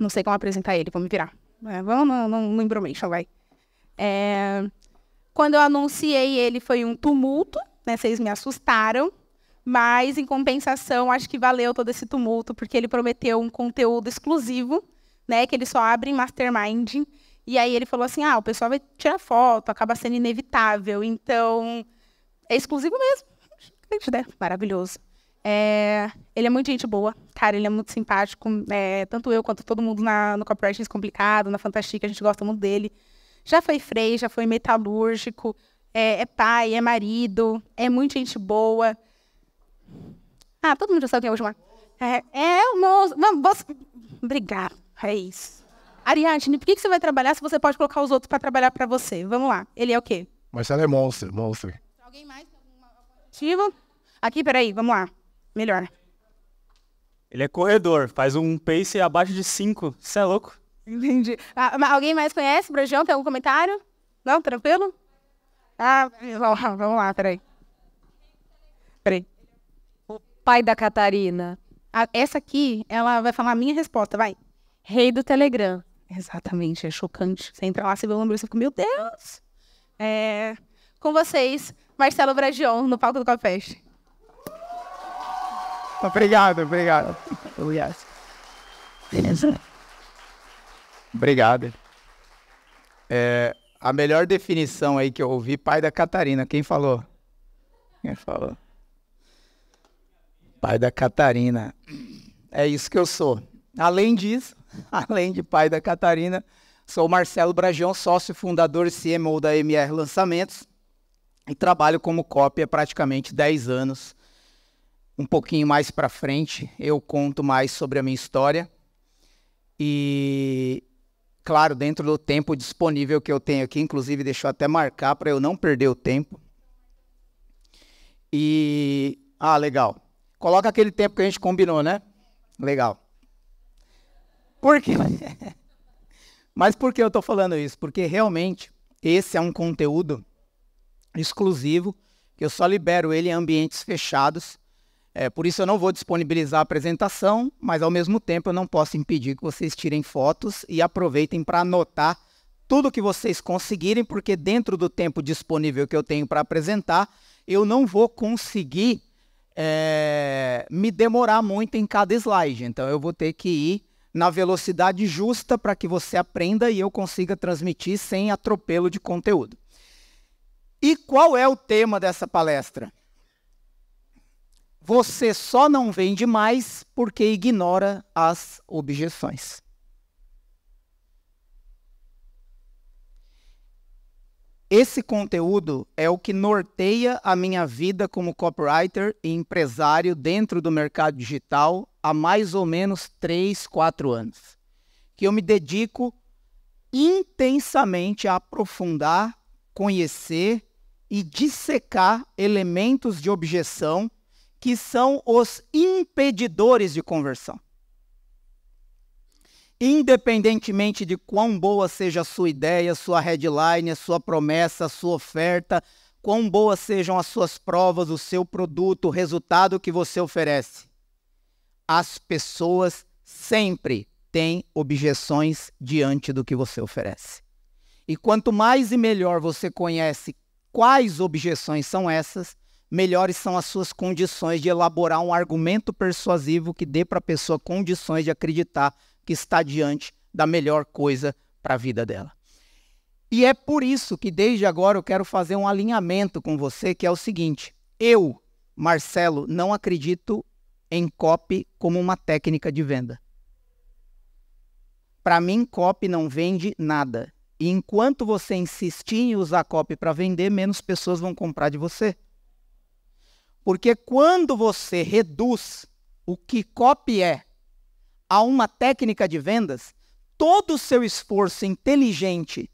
Não sei como apresentar ele, vou me virar. É, vamos no, no, no embromation, vai. É, quando eu anunciei ele, foi um tumulto, né? Vocês me assustaram. Mas, em compensação, acho que valeu todo esse tumulto, porque ele prometeu um conteúdo exclusivo, né? Que ele só abre em mastermind. E aí ele falou assim: ah, o pessoal vai tirar foto, acaba sendo inevitável. Então, é exclusivo mesmo. Né? Maravilhoso. É, ele é muito gente boa, cara, ele é muito simpático. É, tanto eu quanto todo mundo na, no Corporations Complicado, na Fantastica, a gente gosta muito dele. Já foi freio, já foi metalúrgico, é, é, pai, é marido, é muito gente boa. Ah, todo mundo já sabe quem é o Gilmar. É, é, o moço. Vamos, vamos. Obrigado, é isso. Ariadne, por que, que você vai trabalhar se você pode colocar os outros para trabalhar para você? Vamos lá. Ele é o quê? Marcelo é monstro, monstro. Alguém mais? Algum... Aqui, peraí, vamos lá melhor. Né? Ele é corredor, faz um pace abaixo de 5. Você é louco? Entendi. Ah, alguém mais conhece o Tem algum comentário? Não? Tranquilo? Ah, vamos lá, vamos lá, peraí. Peraí. O pai da Catarina. Ah, essa aqui, ela vai falar a minha resposta, vai. Rei do Telegram. Exatamente, é chocante. Você entra lá, você vê o número, você fica, meu Deus! É... Com vocês, Marcelo Bragion, no palco do Copeste. Obrigado, obrigado. Obrigado. Oh, oh, obrigado. É, a melhor definição aí que eu ouvi, pai da Catarina. Quem falou? Quem falou? Pai da Catarina. É isso que eu sou. Além disso, além de pai da Catarina, sou Marcelo Brajão, sócio fundador e CMO da MR Lançamentos e trabalho como cópia praticamente 10 anos um pouquinho mais para frente eu conto mais sobre a minha história e claro, dentro do tempo disponível que eu tenho aqui, inclusive deixou até marcar para eu não perder o tempo. E ah, legal. Coloca aquele tempo que a gente combinou, né? Legal. Por quê? Mas por que eu estou falando isso? Porque realmente esse é um conteúdo exclusivo que eu só libero ele em ambientes fechados é, por isso eu não vou disponibilizar a apresentação, mas ao mesmo tempo eu não posso impedir que vocês tirem fotos e aproveitem para anotar tudo que vocês conseguirem, porque dentro do tempo disponível que eu tenho para apresentar, eu não vou conseguir é, me demorar muito em cada slide. Então eu vou ter que ir na velocidade justa para que você aprenda e eu consiga transmitir sem atropelo de conteúdo. E qual é o tema dessa palestra? Você só não vende mais porque ignora as objeções. Esse conteúdo é o que norteia a minha vida como copywriter e empresário dentro do mercado digital há mais ou menos 3, 4 anos. Que eu me dedico intensamente a aprofundar, conhecer e dissecar elementos de objeção que são os impedidores de conversão. Independentemente de quão boa seja a sua ideia, sua headline, a sua promessa, a sua oferta, quão boas sejam as suas provas, o seu produto, o resultado que você oferece, as pessoas sempre têm objeções diante do que você oferece. E quanto mais e melhor você conhece quais objeções são essas, melhores são as suas condições de elaborar um argumento persuasivo que dê para a pessoa condições de acreditar que está diante da melhor coisa para a vida dela. E é por isso que desde agora eu quero fazer um alinhamento com você, que é o seguinte: eu, Marcelo, não acredito em copy como uma técnica de venda. Para mim, copy não vende nada. E enquanto você insistir em usar copy para vender, menos pessoas vão comprar de você. Porque quando você reduz o que copy é a uma técnica de vendas, todo o seu esforço inteligente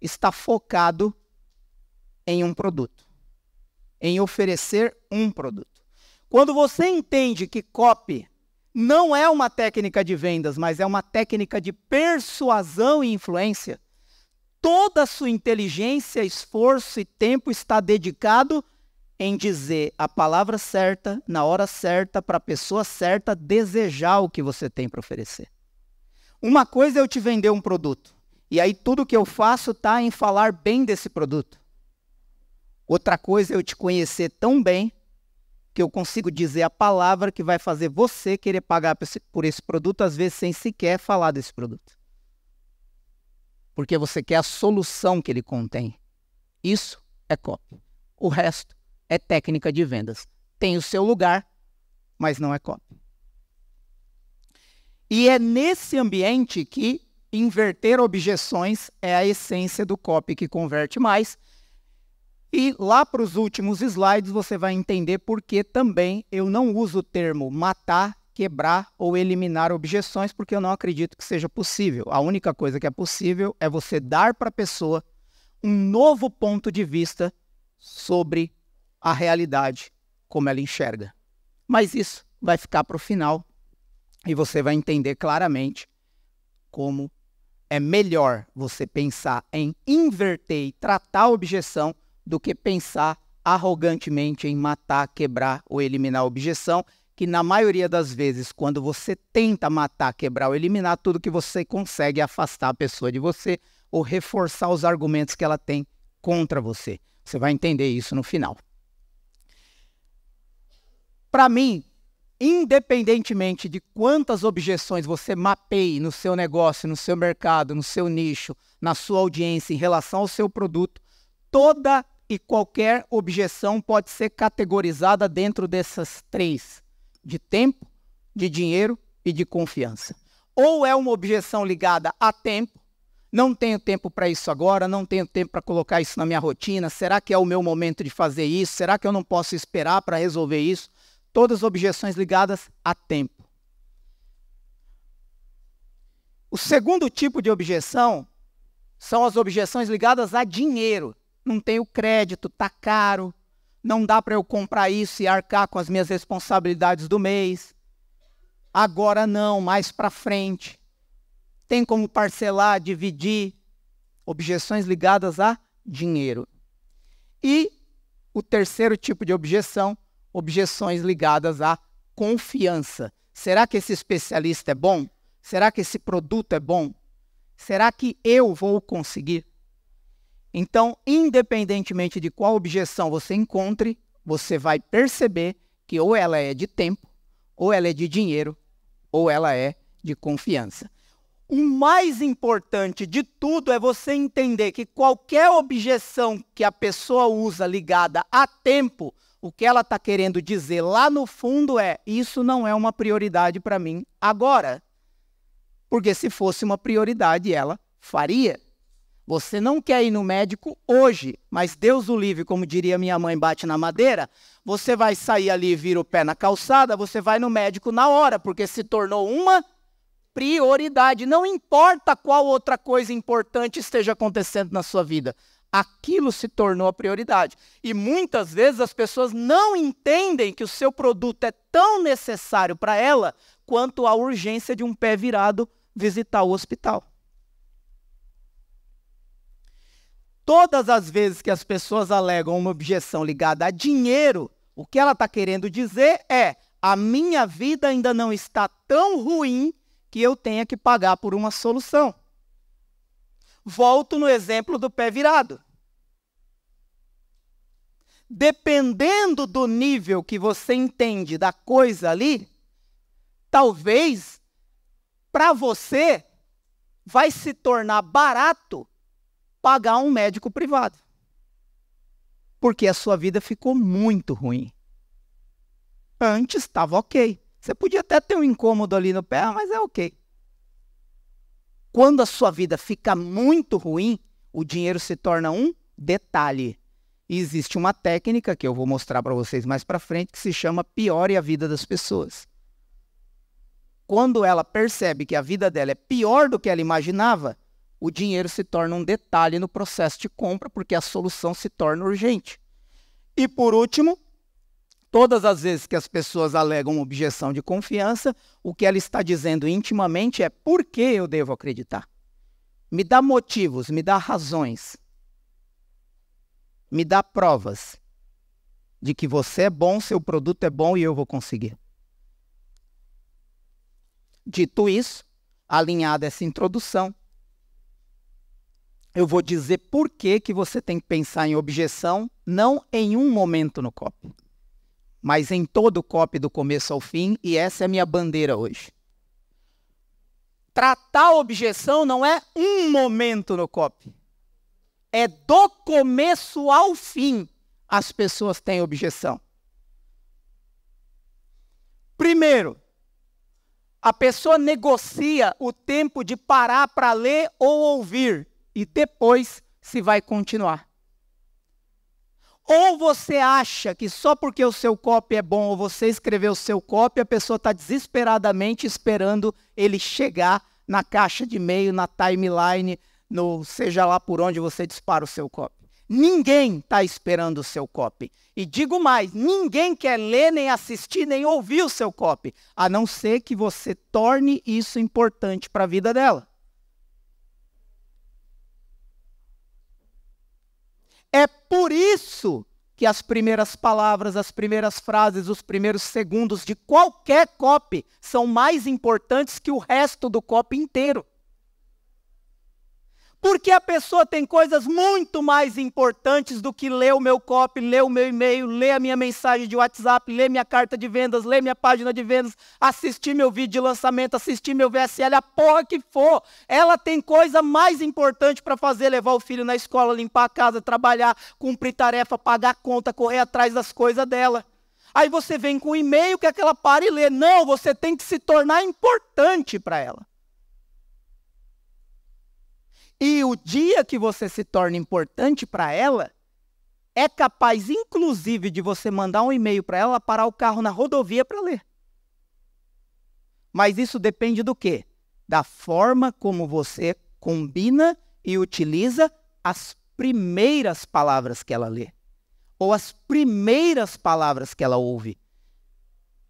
está focado em um produto, em oferecer um produto. Quando você entende que copy não é uma técnica de vendas, mas é uma técnica de persuasão e influência, toda a sua inteligência, esforço e tempo está dedicado a em dizer a palavra certa, na hora certa, para a pessoa certa desejar o que você tem para oferecer. Uma coisa é eu te vender um produto, e aí tudo que eu faço está em falar bem desse produto. Outra coisa é eu te conhecer tão bem que eu consigo dizer a palavra que vai fazer você querer pagar por esse produto, às vezes sem sequer falar desse produto. Porque você quer a solução que ele contém. Isso é copy. O resto é técnica de vendas. Tem o seu lugar, mas não é copy. E é nesse ambiente que inverter objeções é a essência do copy que converte mais. E lá para os últimos slides você vai entender por que também eu não uso o termo matar, quebrar ou eliminar objeções, porque eu não acredito que seja possível. A única coisa que é possível é você dar para a pessoa um novo ponto de vista sobre a realidade como ela enxerga. Mas isso vai ficar para o final e você vai entender claramente como é melhor você pensar em inverter e tratar a objeção do que pensar arrogantemente em matar, quebrar ou eliminar a objeção, que na maioria das vezes, quando você tenta matar, quebrar ou eliminar, tudo que você consegue é afastar a pessoa de você ou reforçar os argumentos que ela tem contra você. Você vai entender isso no final para mim, independentemente de quantas objeções você mapeie no seu negócio, no seu mercado, no seu nicho, na sua audiência em relação ao seu produto, toda e qualquer objeção pode ser categorizada dentro dessas três: de tempo, de dinheiro e de confiança. Ou é uma objeção ligada a tempo, não tenho tempo para isso agora, não tenho tempo para colocar isso na minha rotina, será que é o meu momento de fazer isso? Será que eu não posso esperar para resolver isso? todas objeções ligadas a tempo. O segundo tipo de objeção são as objeções ligadas a dinheiro. Não tenho crédito, tá caro, não dá para eu comprar isso e arcar com as minhas responsabilidades do mês. Agora não, mais para frente. Tem como parcelar, dividir. Objeções ligadas a dinheiro. E o terceiro tipo de objeção objeções ligadas à confiança. Será que esse especialista é bom? Será que esse produto é bom? Será que eu vou conseguir? Então, independentemente de qual objeção você encontre, você vai perceber que ou ela é de tempo, ou ela é de dinheiro, ou ela é de confiança. O mais importante de tudo é você entender que qualquer objeção que a pessoa usa ligada a tempo o que ela está querendo dizer lá no fundo é: isso não é uma prioridade para mim agora. Porque se fosse uma prioridade, ela faria. Você não quer ir no médico hoje, mas Deus o livre, como diria minha mãe, bate na madeira. Você vai sair ali e vira o pé na calçada, você vai no médico na hora, porque se tornou uma prioridade. Não importa qual outra coisa importante esteja acontecendo na sua vida aquilo se tornou a prioridade. E muitas vezes as pessoas não entendem que o seu produto é tão necessário para ela quanto a urgência de um pé virado visitar o hospital. Todas as vezes que as pessoas alegam uma objeção ligada a dinheiro, o que ela está querendo dizer é: a minha vida ainda não está tão ruim que eu tenha que pagar por uma solução. Volto no exemplo do pé virado dependendo do nível que você entende da coisa ali, talvez para você vai se tornar barato pagar um médico privado. Porque a sua vida ficou muito ruim. Antes estava ok. Você podia até ter um incômodo ali no pé, mas é ok. Quando a sua vida fica muito ruim, o dinheiro se torna um detalhe e existe uma técnica que eu vou mostrar para vocês mais para frente que se chama piore a vida das pessoas. Quando ela percebe que a vida dela é pior do que ela imaginava, o dinheiro se torna um detalhe no processo de compra porque a solução se torna urgente. E por último, todas as vezes que as pessoas alegam objeção de confiança, o que ela está dizendo intimamente é por que eu devo acreditar? Me dá motivos, me dá razões me dá provas de que você é bom, seu produto é bom e eu vou conseguir. Dito isso, alinhada essa introdução, eu vou dizer por que, que você tem que pensar em objeção, não em um momento no copy, mas em todo o copy do começo ao fim, e essa é a minha bandeira hoje. Tratar a objeção não é um momento no copy é do começo ao fim as pessoas têm objeção. Primeiro, a pessoa negocia o tempo de parar para ler ou ouvir e depois se vai continuar. Ou você acha que só porque o seu copy é bom ou você escreveu o seu copy, a pessoa está desesperadamente esperando ele chegar na caixa de e-mail, na timeline, no seja lá por onde você dispara o seu copy. Ninguém está esperando o seu copy. E digo mais, ninguém quer ler, nem assistir, nem ouvir o seu copy, a não ser que você torne isso importante para a vida dela. É por isso que as primeiras palavras, as primeiras frases, os primeiros segundos de qualquer copy são mais importantes que o resto do copy inteiro. Porque a pessoa tem coisas muito mais importantes do que ler o meu copy, ler o meu e-mail, ler a minha mensagem de WhatsApp, ler minha carta de vendas, ler minha página de vendas, assistir meu vídeo de lançamento, assistir meu VSL, a porra que for. Ela tem coisa mais importante para fazer, levar o filho na escola, limpar a casa, trabalhar, cumprir tarefa, pagar conta, correr atrás das coisas dela. Aí você vem com o e-mail que aquela para e lê. Não, você tem que se tornar importante para ela. E o dia que você se torna importante para ela, é capaz, inclusive, de você mandar um e-mail para ela parar o carro na rodovia para ler. Mas isso depende do quê? Da forma como você combina e utiliza as primeiras palavras que ela lê, ou as primeiras palavras que ela ouve.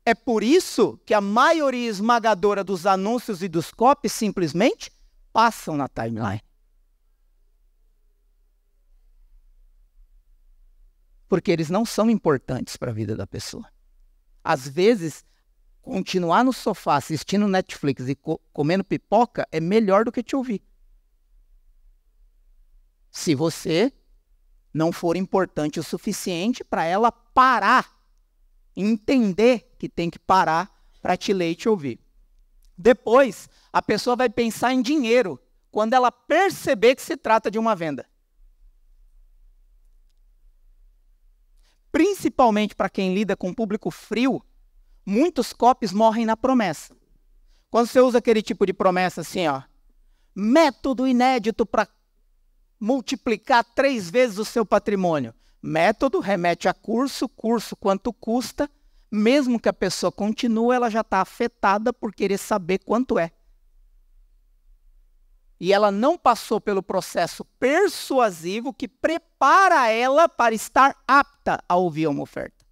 É por isso que a maioria esmagadora dos anúncios e dos copies simplesmente passam na timeline. porque eles não são importantes para a vida da pessoa. Às vezes, continuar no sofá assistindo Netflix e co comendo pipoca é melhor do que te ouvir. Se você não for importante o suficiente para ela parar, entender que tem que parar para te ler e te ouvir. Depois, a pessoa vai pensar em dinheiro quando ela perceber que se trata de uma venda. principalmente para quem lida com público frio, muitos copies morrem na promessa. Quando você usa aquele tipo de promessa assim, ó, método inédito para multiplicar três vezes o seu patrimônio. Método remete a curso, curso quanto custa, mesmo que a pessoa continue, ela já está afetada por querer saber quanto é e ela não passou pelo processo persuasivo que prepara ela para estar apta a ouvir uma oferta.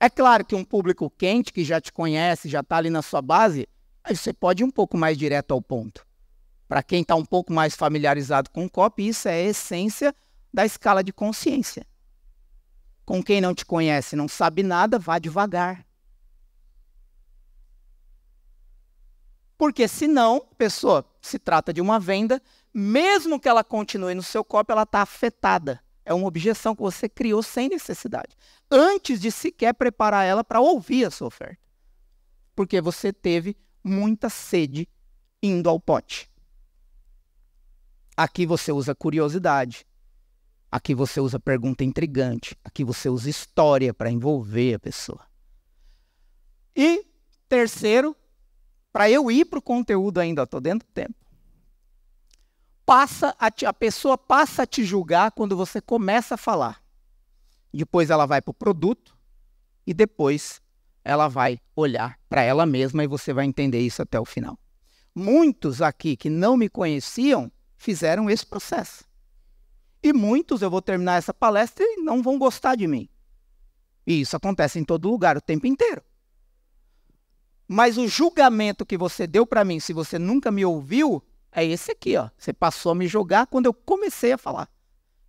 É claro que um público quente que já te conhece, já está ali na sua base, aí você pode ir um pouco mais direto ao ponto. Para quem está um pouco mais familiarizado com o COP, isso é a essência da escala de consciência. Com quem não te conhece, não sabe nada, vá devagar. Porque senão, a pessoa se trata de uma venda, mesmo que ela continue no seu corpo, ela está afetada. É uma objeção que você criou sem necessidade, antes de sequer preparar ela para ouvir a sua oferta. Porque você teve muita sede indo ao pote. Aqui você usa curiosidade, aqui você usa pergunta intrigante, aqui você usa história para envolver a pessoa. E terceiro, para eu ir para o conteúdo ainda, estou dentro do tempo. Passa a, te, a pessoa passa a te julgar quando você começa a falar. Depois ela vai para o produto e depois ela vai olhar para ela mesma e você vai entender isso até o final. Muitos aqui que não me conheciam fizeram esse processo. E muitos eu vou terminar essa palestra e não vão gostar de mim. E isso acontece em todo lugar, o tempo inteiro. Mas o julgamento que você deu para mim, se você nunca me ouviu, é esse aqui, ó. Você passou a me julgar quando eu comecei a falar.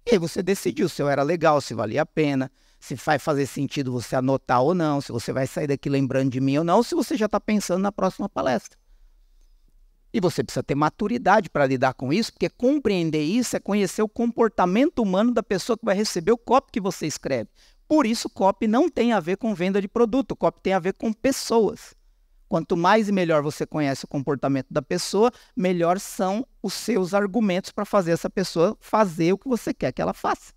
E aí você decidiu se eu era legal, se valia a pena, se vai fazer sentido você anotar ou não, se você vai sair daqui lembrando de mim ou não, ou se você já está pensando na próxima palestra. E você precisa ter maturidade para lidar com isso, porque compreender isso é conhecer o comportamento humano da pessoa que vai receber o copy que você escreve. Por isso, copy não tem a ver com venda de produto, copy tem a ver com pessoas. Quanto mais e melhor você conhece o comportamento da pessoa, melhor são os seus argumentos para fazer essa pessoa fazer o que você quer que ela faça.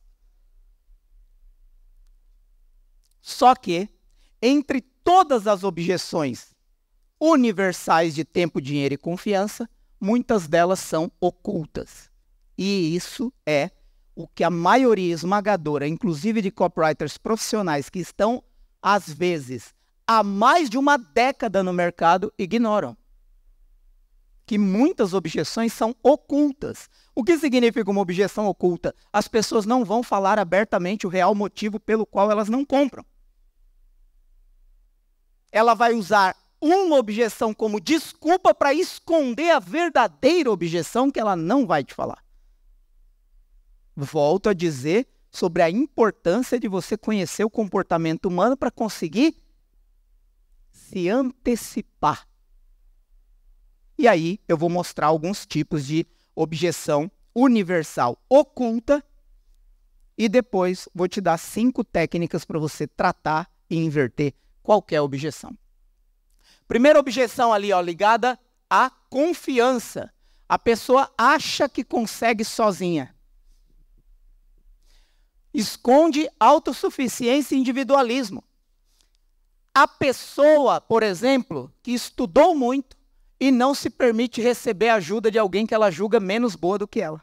Só que, entre todas as objeções universais de tempo, dinheiro e confiança, muitas delas são ocultas. E isso é o que a maioria esmagadora, inclusive de copywriters profissionais que estão, às vezes, há mais de uma década no mercado ignoram. Que muitas objeções são ocultas. O que significa uma objeção oculta? As pessoas não vão falar abertamente o real motivo pelo qual elas não compram. Ela vai usar uma objeção como desculpa para esconder a verdadeira objeção que ela não vai te falar. Volto a dizer sobre a importância de você conhecer o comportamento humano para conseguir se antecipar. E aí eu vou mostrar alguns tipos de objeção universal oculta e depois vou te dar cinco técnicas para você tratar e inverter qualquer objeção. Primeira objeção ali, ó, ligada à confiança. A pessoa acha que consegue sozinha. Esconde autossuficiência e individualismo a pessoa, por exemplo, que estudou muito e não se permite receber ajuda de alguém que ela julga menos boa do que ela.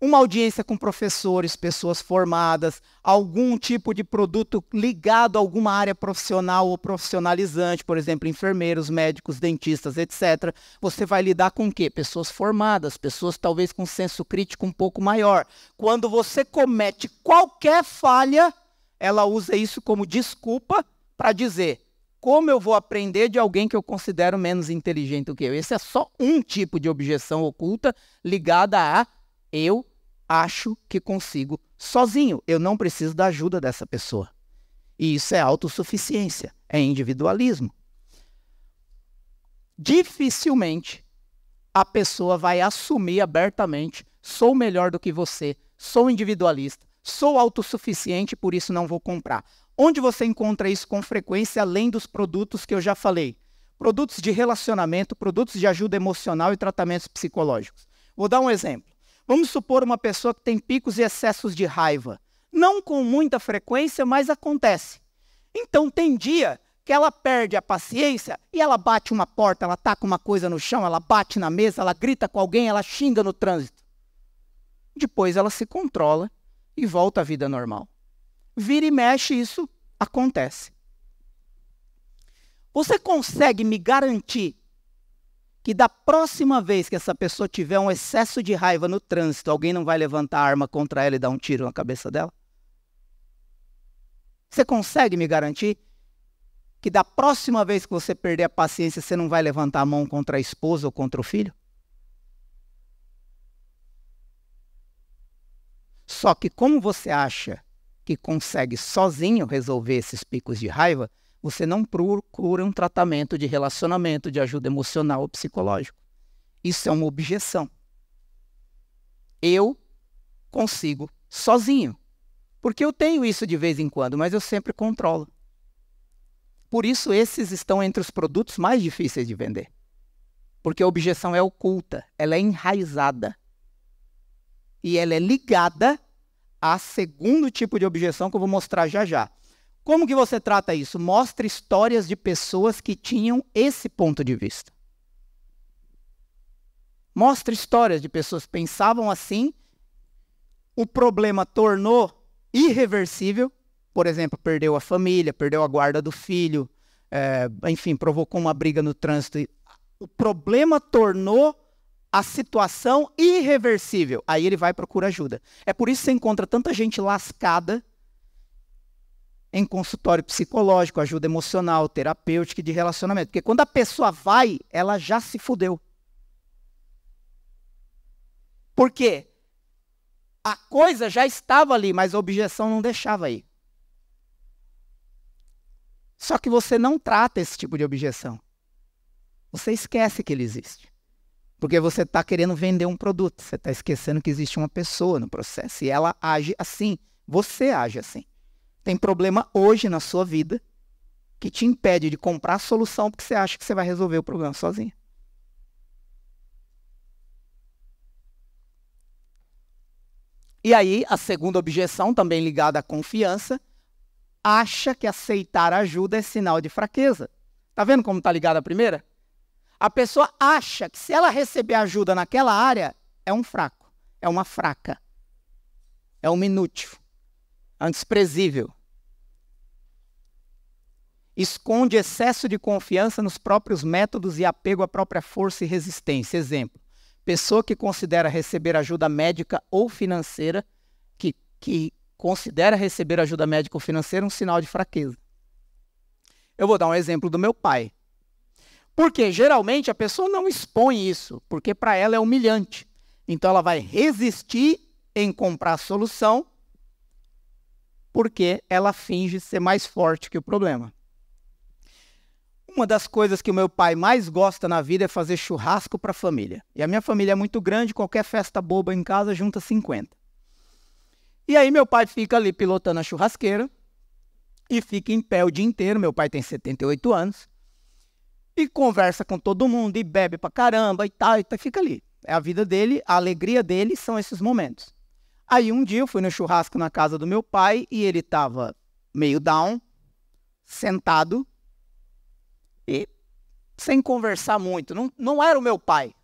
Uma audiência com professores, pessoas formadas, algum tipo de produto ligado a alguma área profissional ou profissionalizante, por exemplo, enfermeiros, médicos, dentistas, etc. Você vai lidar com o quê? Pessoas formadas, pessoas talvez com senso crítico um pouco maior. Quando você comete qualquer falha, ela usa isso como desculpa para dizer como eu vou aprender de alguém que eu considero menos inteligente do que eu. Esse é só um tipo de objeção oculta ligada a eu acho que consigo sozinho, eu não preciso da ajuda dessa pessoa. E isso é autossuficiência, é individualismo. Dificilmente a pessoa vai assumir abertamente: sou melhor do que você, sou individualista, Sou autossuficiente, por isso não vou comprar. Onde você encontra isso com frequência, além dos produtos que eu já falei? Produtos de relacionamento, produtos de ajuda emocional e tratamentos psicológicos. Vou dar um exemplo. Vamos supor uma pessoa que tem picos e excessos de raiva. Não com muita frequência, mas acontece. Então, tem dia que ela perde a paciência e ela bate uma porta, ela taca uma coisa no chão, ela bate na mesa, ela grita com alguém, ela xinga no trânsito. Depois ela se controla e volta à vida normal. Vira e mexe, isso acontece. Você consegue me garantir que da próxima vez que essa pessoa tiver um excesso de raiva no trânsito, alguém não vai levantar a arma contra ela e dar um tiro na cabeça dela? Você consegue me garantir que da próxima vez que você perder a paciência, você não vai levantar a mão contra a esposa ou contra o filho? Só que como você acha que consegue sozinho resolver esses picos de raiva, você não procura um tratamento de relacionamento, de ajuda emocional ou psicológico. Isso é uma objeção. Eu consigo sozinho. Porque eu tenho isso de vez em quando, mas eu sempre controlo. Por isso, esses estão entre os produtos mais difíceis de vender. Porque a objeção é oculta, ela é enraizada e ela é ligada a segundo tipo de objeção que eu vou mostrar já já. Como que você trata isso? Mostra histórias de pessoas que tinham esse ponto de vista. Mostra histórias de pessoas que pensavam assim, o problema tornou irreversível, por exemplo, perdeu a família, perdeu a guarda do filho, é, enfim, provocou uma briga no trânsito. O problema tornou a situação irreversível. Aí ele vai procura ajuda. É por isso que você encontra tanta gente lascada em consultório psicológico, ajuda emocional, terapêutica e de relacionamento. Porque quando a pessoa vai, ela já se fudeu. Por quê? A coisa já estava ali, mas a objeção não deixava aí. Só que você não trata esse tipo de objeção. Você esquece que ele existe. Porque você está querendo vender um produto, você está esquecendo que existe uma pessoa no processo e ela age assim, você age assim. Tem problema hoje na sua vida que te impede de comprar a solução porque você acha que você vai resolver o problema sozinho. E aí, a segunda objeção, também ligada à confiança, acha que aceitar ajuda é sinal de fraqueza. Tá vendo como está ligada a primeira? A pessoa acha que se ela receber ajuda naquela área, é um fraco, é uma fraca, é um inútil, é um desprezível. Esconde excesso de confiança nos próprios métodos e apego à própria força e resistência. Exemplo: pessoa que considera receber ajuda médica ou financeira, que, que considera receber ajuda médica ou financeira um sinal de fraqueza. Eu vou dar um exemplo do meu pai. Porque geralmente a pessoa não expõe isso, porque para ela é humilhante. Então ela vai resistir em comprar a solução, porque ela finge ser mais forte que o problema. Uma das coisas que o meu pai mais gosta na vida é fazer churrasco para a família. E a minha família é muito grande, qualquer festa boba em casa junta 50. E aí meu pai fica ali pilotando a churrasqueira e fica em pé o dia inteiro. Meu pai tem 78 anos e conversa com todo mundo, e bebe pra caramba e tal, e tal, fica ali. É a vida dele, a alegria dele são esses momentos. Aí um dia eu fui no churrasco na casa do meu pai e ele tava meio down, sentado e sem conversar muito. Não, não era o meu pai.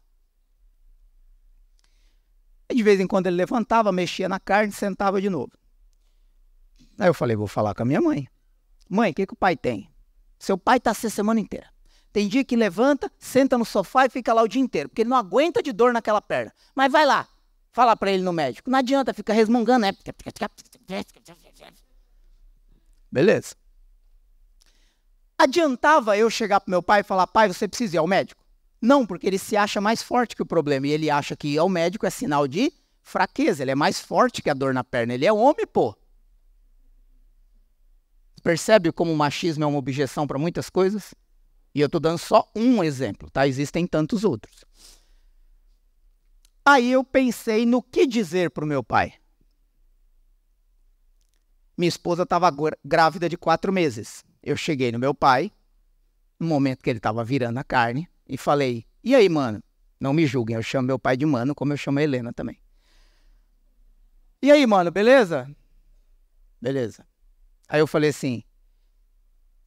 E de vez em quando ele levantava, mexia na carne, sentava de novo. Aí eu falei, vou falar com a minha mãe. Mãe, o que, que o pai tem? Seu pai tá a semana inteira. Tem dia que levanta, senta no sofá e fica lá o dia inteiro, porque ele não aguenta de dor naquela perna. Mas vai lá, fala para ele no médico. Não adianta, fica resmungando, né? Beleza. Adiantava eu chegar pro meu pai e falar: pai, você precisa ir ao médico? Não, porque ele se acha mais forte que o problema. E ele acha que ir ao médico é sinal de fraqueza. Ele é mais forte que a dor na perna. Ele é homem, pô. Percebe como o machismo é uma objeção para muitas coisas? E eu estou dando só um exemplo, tá? Existem tantos outros. Aí eu pensei no que dizer para o meu pai. Minha esposa estava grávida de quatro meses. Eu cheguei no meu pai, no momento que ele estava virando a carne, e falei: E aí, mano? Não me julguem, eu chamo meu pai de mano, como eu chamo a Helena também. E aí, mano, beleza? Beleza. Aí eu falei assim: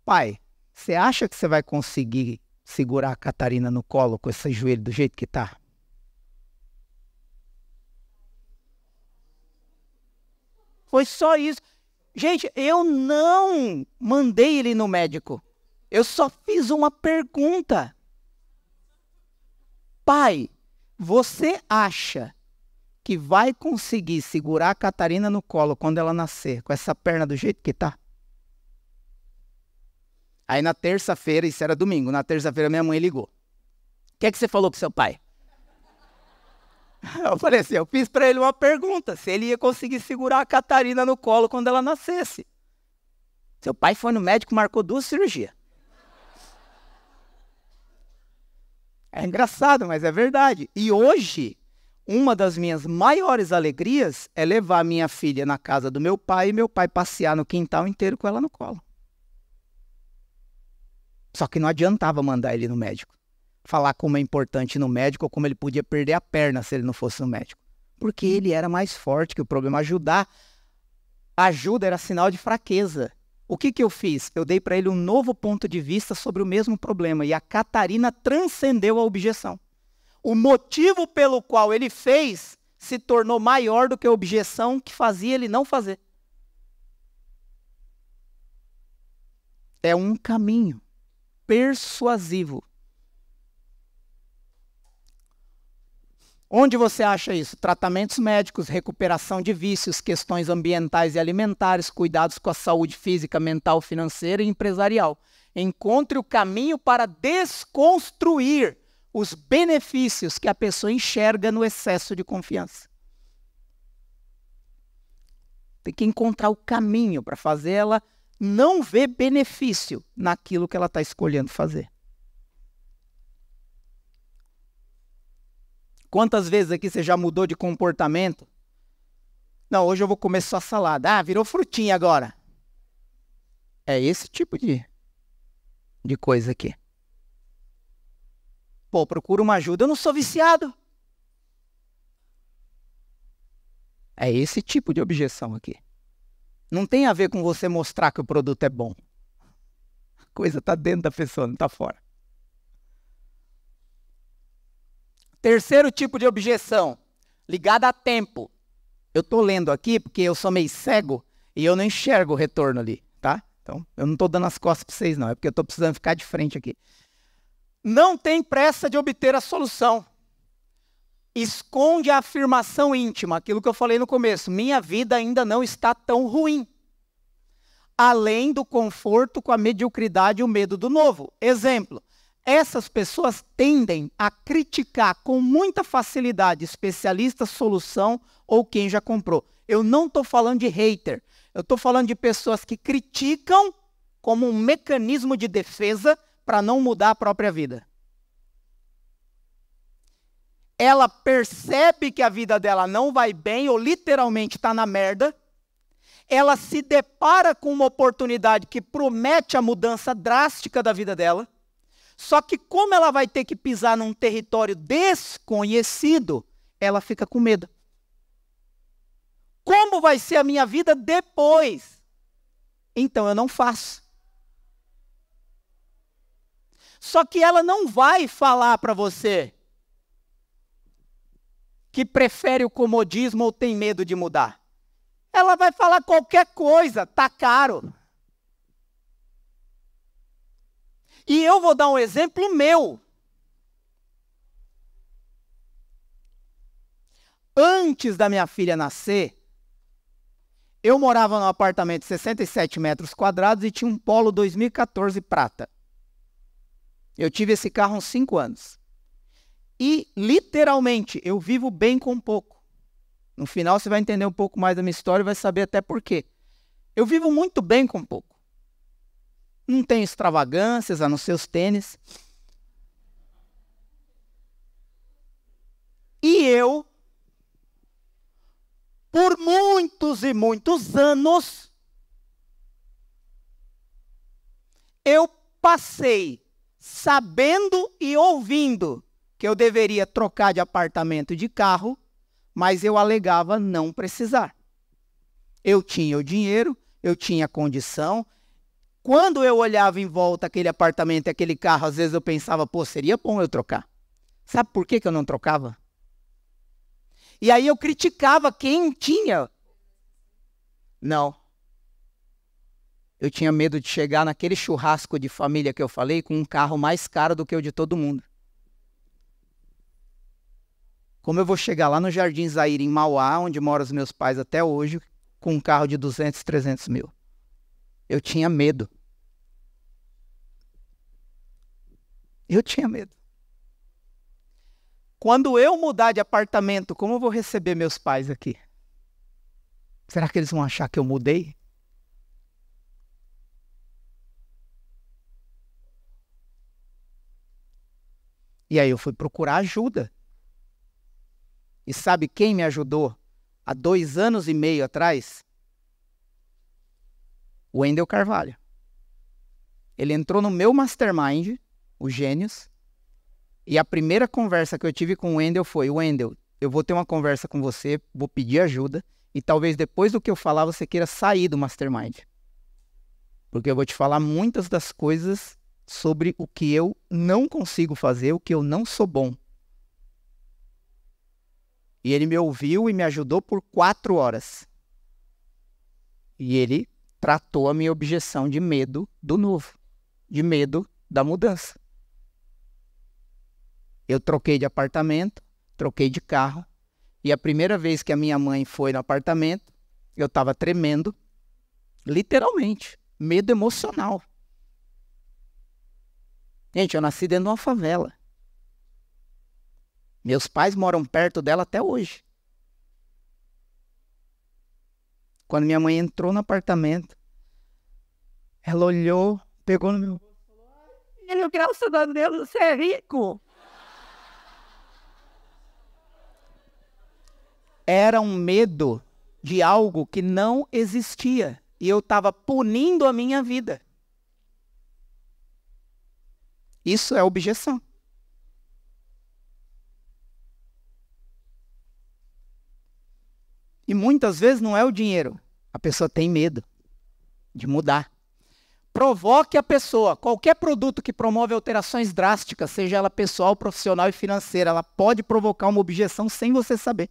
Pai, você acha que você vai conseguir segurar a Catarina no colo com esse joelho do jeito que tá? Foi só isso. Gente, eu não mandei ele no médico. Eu só fiz uma pergunta. Pai, você acha que vai conseguir segurar a Catarina no colo quando ela nascer com essa perna do jeito que tá? Aí na terça-feira, isso era domingo, na terça-feira minha mãe ligou. O que é que você falou com seu pai? Eu falei assim, eu fiz para ele uma pergunta, se ele ia conseguir segurar a Catarina no colo quando ela nascesse. Seu pai foi no médico, marcou duas cirurgias. É engraçado, mas é verdade. E hoje, uma das minhas maiores alegrias é levar minha filha na casa do meu pai e meu pai passear no quintal inteiro com ela no colo. Só que não adiantava mandar ele no médico. Falar como é importante no médico ou como ele podia perder a perna se ele não fosse no médico. Porque uhum. ele era mais forte que o problema. Ajudar. Ajuda era sinal de fraqueza. O que, que eu fiz? Eu dei para ele um novo ponto de vista sobre o mesmo problema. E a Catarina transcendeu a objeção. O motivo pelo qual ele fez se tornou maior do que a objeção que fazia ele não fazer. É um caminho persuasivo. Onde você acha isso? Tratamentos médicos, recuperação de vícios, questões ambientais e alimentares, cuidados com a saúde física, mental, financeira e empresarial. Encontre o caminho para desconstruir os benefícios que a pessoa enxerga no excesso de confiança. Tem que encontrar o caminho para fazer ela não vê benefício naquilo que ela está escolhendo fazer. Quantas vezes aqui você já mudou de comportamento? Não, hoje eu vou comer só salada. Ah, virou frutinha agora. É esse tipo de, de coisa aqui. Pô, procura uma ajuda. Eu não sou viciado. É esse tipo de objeção aqui. Não tem a ver com você mostrar que o produto é bom. A coisa está dentro da pessoa, não está fora. Terceiro tipo de objeção, ligada a tempo. Eu estou lendo aqui porque eu sou meio cego e eu não enxergo o retorno ali, tá? Então, eu não estou dando as costas para vocês, não. É porque eu estou precisando ficar de frente aqui. Não tem pressa de obter a solução esconde a afirmação íntima, aquilo que eu falei no começo: minha vida ainda não está tão ruim. Além do conforto com a mediocridade e o medo do novo. Exemplo: essas pessoas tendem a criticar com muita facilidade especialista, solução ou quem já comprou. Eu não estou falando de hater, eu estou falando de pessoas que criticam como um mecanismo de defesa para não mudar a própria vida ela percebe que a vida dela não vai bem, ou literalmente está na merda, ela se depara com uma oportunidade que promete a mudança drástica da vida dela. Só que, como ela vai ter que pisar num território desconhecido, ela fica com medo. Como vai ser a minha vida depois? Então eu não faço. Só que ela não vai falar para você, que prefere o comodismo ou tem medo de mudar? Ela vai falar qualquer coisa, tá caro. E eu vou dar um exemplo meu. Antes da minha filha nascer, eu morava num apartamento de 67 metros quadrados e tinha um Polo 2014 prata. Eu tive esse carro há uns 5 anos. E, literalmente, eu vivo bem com pouco. No final, você vai entender um pouco mais da minha história e vai saber até por quê. Eu vivo muito bem com pouco. Não tenho extravagâncias, a não ser os tênis. E eu, por muitos e muitos anos, eu passei sabendo e ouvindo que eu deveria trocar de apartamento de carro, mas eu alegava não precisar. Eu tinha o dinheiro, eu tinha a condição. Quando eu olhava em volta aquele apartamento e aquele carro, às vezes eu pensava, pô, seria bom eu trocar. Sabe por que, que eu não trocava? E aí eu criticava quem tinha. Não. Eu tinha medo de chegar naquele churrasco de família que eu falei com um carro mais caro do que o de todo mundo. Como eu vou chegar lá no Jardim Zaire, em Mauá, onde moram os meus pais até hoje, com um carro de 200, 300 mil? Eu tinha medo. Eu tinha medo. Quando eu mudar de apartamento, como eu vou receber meus pais aqui? Será que eles vão achar que eu mudei? E aí eu fui procurar ajuda. E sabe quem me ajudou há dois anos e meio atrás? O Wendel Carvalho. Ele entrou no meu mastermind, o Gênios, e a primeira conversa que eu tive com o Wendel foi: Wendel, eu vou ter uma conversa com você, vou pedir ajuda, e talvez depois do que eu falar você queira sair do mastermind. Porque eu vou te falar muitas das coisas sobre o que eu não consigo fazer, o que eu não sou bom. E ele me ouviu e me ajudou por quatro horas. E ele tratou a minha objeção de medo do novo, de medo da mudança. Eu troquei de apartamento, troquei de carro. E a primeira vez que a minha mãe foi no apartamento, eu estava tremendo, literalmente, medo emocional. Gente, eu nasci dentro de uma favela. Meus pais moram perto dela até hoje. Quando minha mãe entrou no apartamento, ela olhou, pegou no meu filho, graças a Deus, você é rico. Era um medo de algo que não existia. E eu estava punindo a minha vida. Isso é objeção. E muitas vezes não é o dinheiro. A pessoa tem medo de mudar. Provoque a pessoa. Qualquer produto que promove alterações drásticas, seja ela pessoal, profissional e financeira, ela pode provocar uma objeção sem você saber.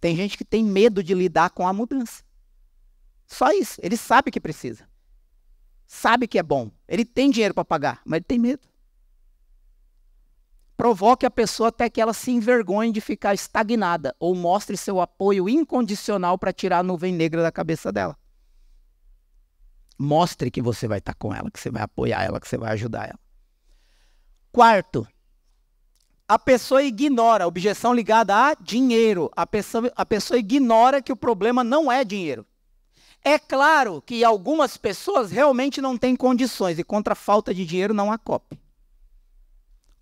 Tem gente que tem medo de lidar com a mudança. Só isso. Ele sabe que precisa. Sabe que é bom. Ele tem dinheiro para pagar, mas ele tem medo. Provoque a pessoa até que ela se envergonhe de ficar estagnada ou mostre seu apoio incondicional para tirar a nuvem negra da cabeça dela. Mostre que você vai estar tá com ela, que você vai apoiar ela, que você vai ajudar ela. Quarto, a pessoa ignora a objeção ligada a dinheiro. A pessoa, a pessoa ignora que o problema não é dinheiro. É claro que algumas pessoas realmente não têm condições e contra a falta de dinheiro não há copy.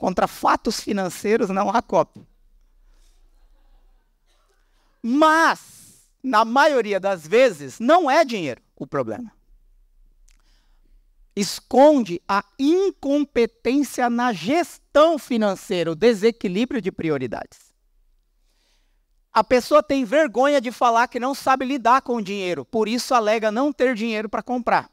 Contra fatos financeiros não há cópia. Mas, na maioria das vezes, não é dinheiro o problema. Esconde a incompetência na gestão financeira, o desequilíbrio de prioridades. A pessoa tem vergonha de falar que não sabe lidar com o dinheiro, por isso alega não ter dinheiro para comprar.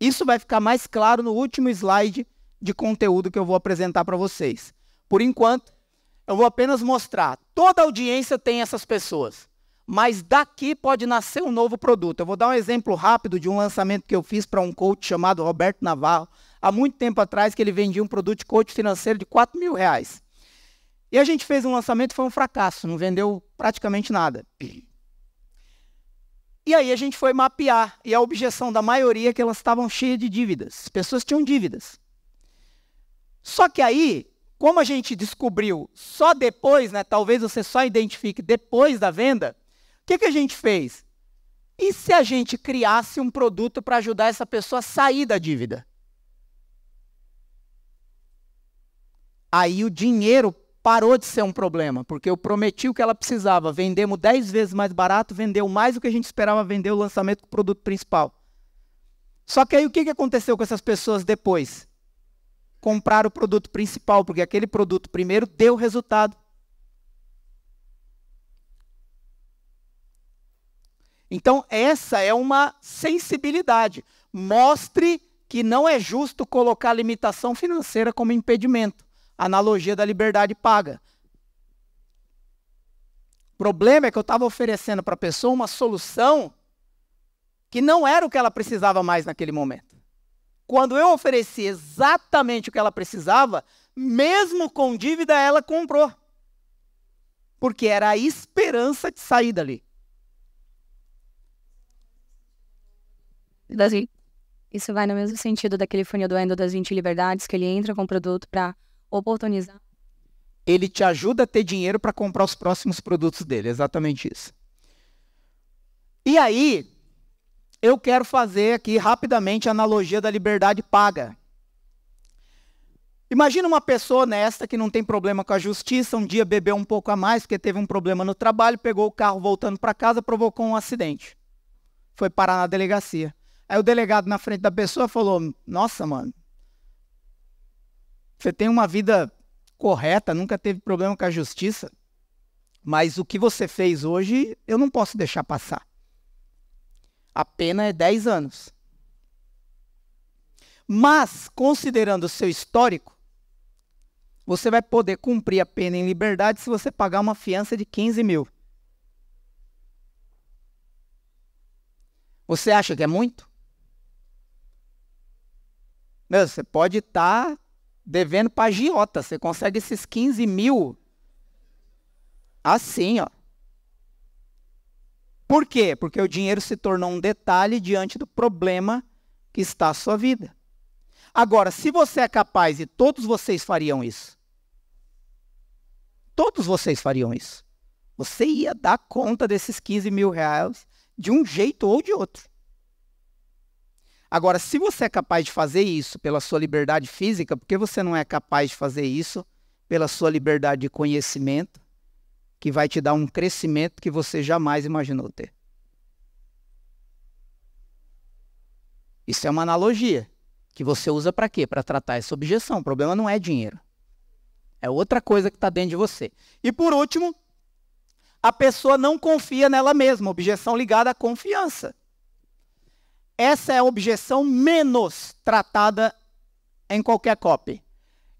Isso vai ficar mais claro no último slide de conteúdo que eu vou apresentar para vocês. Por enquanto, eu vou apenas mostrar. Toda audiência tem essas pessoas, mas daqui pode nascer um novo produto. Eu vou dar um exemplo rápido de um lançamento que eu fiz para um coach chamado Roberto Navarro, há muito tempo atrás, que ele vendia um produto de coach financeiro de 4 mil reais. E a gente fez um lançamento, foi um fracasso, não vendeu praticamente nada. E aí a gente foi mapear, e a objeção da maioria é que elas estavam cheias de dívidas. As pessoas tinham dívidas. Só que aí, como a gente descobriu só depois, né, talvez você só identifique depois da venda, o que, que a gente fez? E se a gente criasse um produto para ajudar essa pessoa a sair da dívida? Aí o dinheiro parou de ser um problema, porque eu prometi o que ela precisava. Vendemos 10 vezes mais barato, vendeu mais do que a gente esperava vender o lançamento do produto principal. Só que aí o que aconteceu com essas pessoas depois? comprar o produto principal, porque aquele produto primeiro deu resultado. Então, essa é uma sensibilidade. Mostre que não é justo colocar limitação financeira como impedimento. Analogia da liberdade paga. O problema é que eu estava oferecendo para a pessoa uma solução que não era o que ela precisava mais naquele momento. Quando eu ofereci exatamente o que ela precisava, mesmo com dívida, ela comprou. Porque era a esperança de sair dali. isso vai no mesmo sentido daquele funil do Endo das 20 liberdades, que ele entra com o produto para oportunizar. Ele te ajuda a ter dinheiro para comprar os próximos produtos dele, exatamente isso. E aí, eu quero fazer aqui rapidamente a analogia da liberdade paga. Imagina uma pessoa honesta que não tem problema com a justiça, um dia bebeu um pouco a mais porque teve um problema no trabalho, pegou o carro voltando para casa, provocou um acidente. Foi parar na delegacia. Aí o delegado na frente da pessoa falou: Nossa, mano, você tem uma vida correta, nunca teve problema com a justiça, mas o que você fez hoje eu não posso deixar passar. A pena é 10 anos. Mas, considerando o seu histórico, você vai poder cumprir a pena em liberdade se você pagar uma fiança de 15 mil. Você acha que é muito? Meu, você pode estar tá devendo para agiota. Você consegue esses 15 mil assim, ó. Por quê? Porque o dinheiro se tornou um detalhe diante do problema que está a sua vida. Agora, se você é capaz, e todos vocês fariam isso, todos vocês fariam isso, você ia dar conta desses 15 mil reais de um jeito ou de outro. Agora, se você é capaz de fazer isso pela sua liberdade física, por que você não é capaz de fazer isso pela sua liberdade de conhecimento, que vai te dar um crescimento que você jamais imaginou ter. Isso é uma analogia que você usa para quê? Para tratar essa objeção. O problema não é dinheiro. É outra coisa que está dentro de você. E por último, a pessoa não confia nela mesma. Objeção ligada à confiança. Essa é a objeção menos tratada em qualquer copy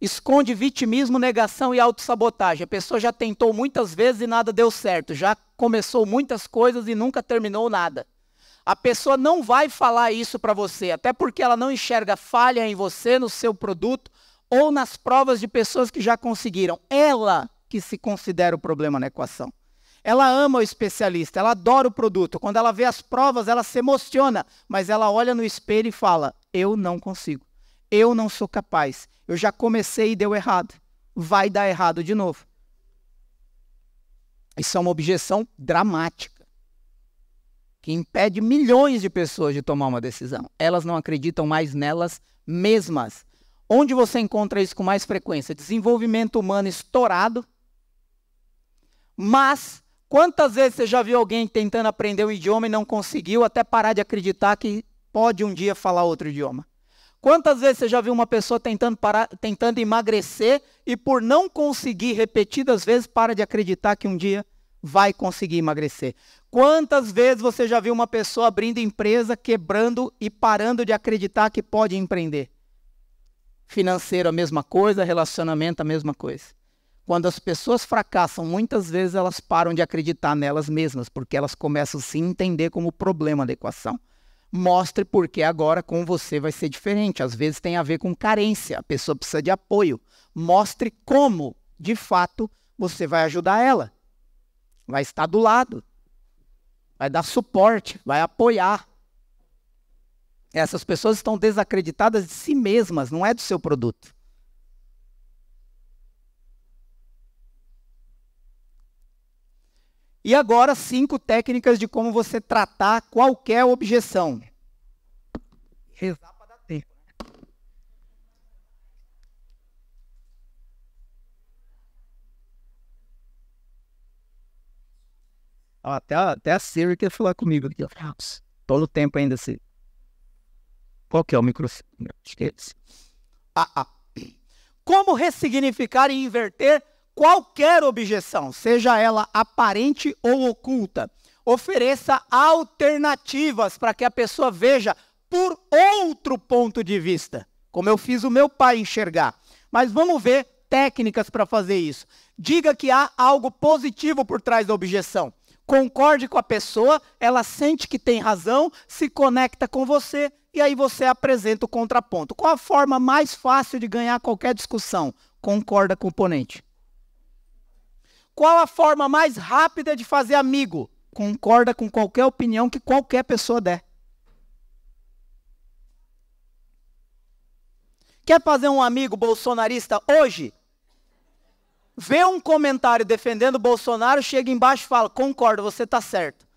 esconde vitimismo, negação e autossabotagem. A pessoa já tentou muitas vezes e nada deu certo, já começou muitas coisas e nunca terminou nada. A pessoa não vai falar isso para você, até porque ela não enxerga falha em você, no seu produto ou nas provas de pessoas que já conseguiram. Ela que se considera o problema na equação. Ela ama o especialista, ela adora o produto. Quando ela vê as provas, ela se emociona, mas ela olha no espelho e fala: Eu não consigo. Eu não sou capaz. Eu já comecei e deu errado. Vai dar errado de novo. Isso é uma objeção dramática que impede milhões de pessoas de tomar uma decisão. Elas não acreditam mais nelas mesmas. Onde você encontra isso com mais frequência? Desenvolvimento humano estourado. Mas quantas vezes você já viu alguém tentando aprender um idioma e não conseguiu até parar de acreditar que pode um dia falar outro idioma? Quantas vezes você já viu uma pessoa tentando, parar, tentando emagrecer e por não conseguir repetidas vezes para de acreditar que um dia vai conseguir emagrecer? Quantas vezes você já viu uma pessoa abrindo empresa, quebrando e parando de acreditar que pode empreender? Financeiro a mesma coisa, relacionamento a mesma coisa. Quando as pessoas fracassam, muitas vezes elas param de acreditar nelas mesmas, porque elas começam a se entender como problema da equação mostre porque agora com você vai ser diferente. Às vezes tem a ver com carência, a pessoa precisa de apoio. Mostre como, de fato, você vai ajudar ela. Vai estar do lado, vai dar suporte, vai apoiar. Essas pessoas estão desacreditadas de si mesmas, não é do seu produto. E agora, cinco técnicas de como você tratar qualquer objeção. Rezar para dar tempo. Né? Até, a, até a Siri quer falar comigo aqui. Todo tempo ainda assim. Qual que é o microfone? Ah, ah. Como ressignificar e inverter qualquer objeção, seja ela aparente ou oculta. Ofereça alternativas para que a pessoa veja por outro ponto de vista, como eu fiz o meu pai enxergar. Mas vamos ver técnicas para fazer isso. Diga que há algo positivo por trás da objeção. Concorde com a pessoa, ela sente que tem razão, se conecta com você e aí você apresenta o contraponto. Qual a forma mais fácil de ganhar qualquer discussão? Concorda com o oponente. Qual a forma mais rápida de fazer amigo? Concorda com qualquer opinião que qualquer pessoa der. Quer fazer um amigo bolsonarista hoje? Vê um comentário defendendo o Bolsonaro, chega embaixo e fala: concordo, você está certo.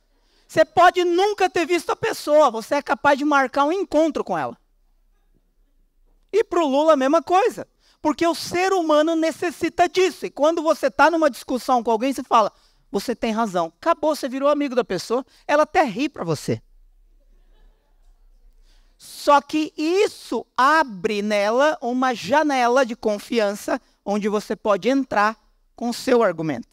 Você pode nunca ter visto a pessoa, você é capaz de marcar um encontro com ela. E para o Lula, a mesma coisa. Porque o ser humano necessita disso. E quando você está numa discussão com alguém, você fala, você tem razão. Acabou, você virou amigo da pessoa, ela até ri para você. Só que isso abre nela uma janela de confiança onde você pode entrar com seu argumento.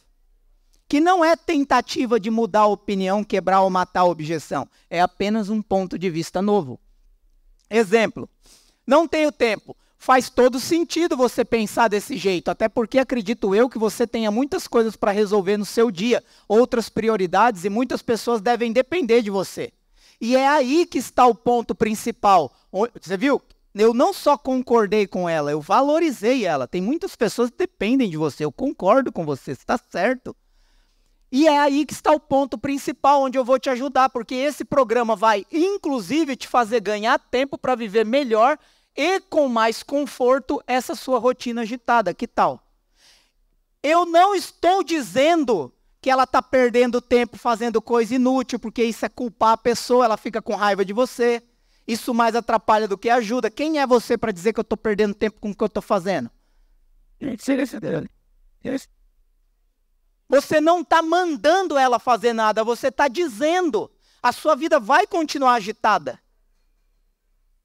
Que não é tentativa de mudar a opinião, quebrar ou matar a objeção. É apenas um ponto de vista novo. Exemplo: não tenho tempo faz todo sentido você pensar desse jeito, até porque acredito eu que você tenha muitas coisas para resolver no seu dia, outras prioridades e muitas pessoas devem depender de você. E é aí que está o ponto principal. Você viu? Eu não só concordei com ela, eu valorizei ela. Tem muitas pessoas que dependem de você. Eu concordo com você, está certo. E é aí que está o ponto principal onde eu vou te ajudar, porque esse programa vai inclusive te fazer ganhar tempo para viver melhor e com mais conforto essa sua rotina agitada. Que tal? Eu não estou dizendo que ela está perdendo tempo fazendo coisa inútil, porque isso é culpar a pessoa, ela fica com raiva de você. Isso mais atrapalha do que ajuda. Quem é você para dizer que eu estou perdendo tempo com o que eu estou fazendo? Você não está mandando ela fazer nada, você está dizendo. A sua vida vai continuar agitada.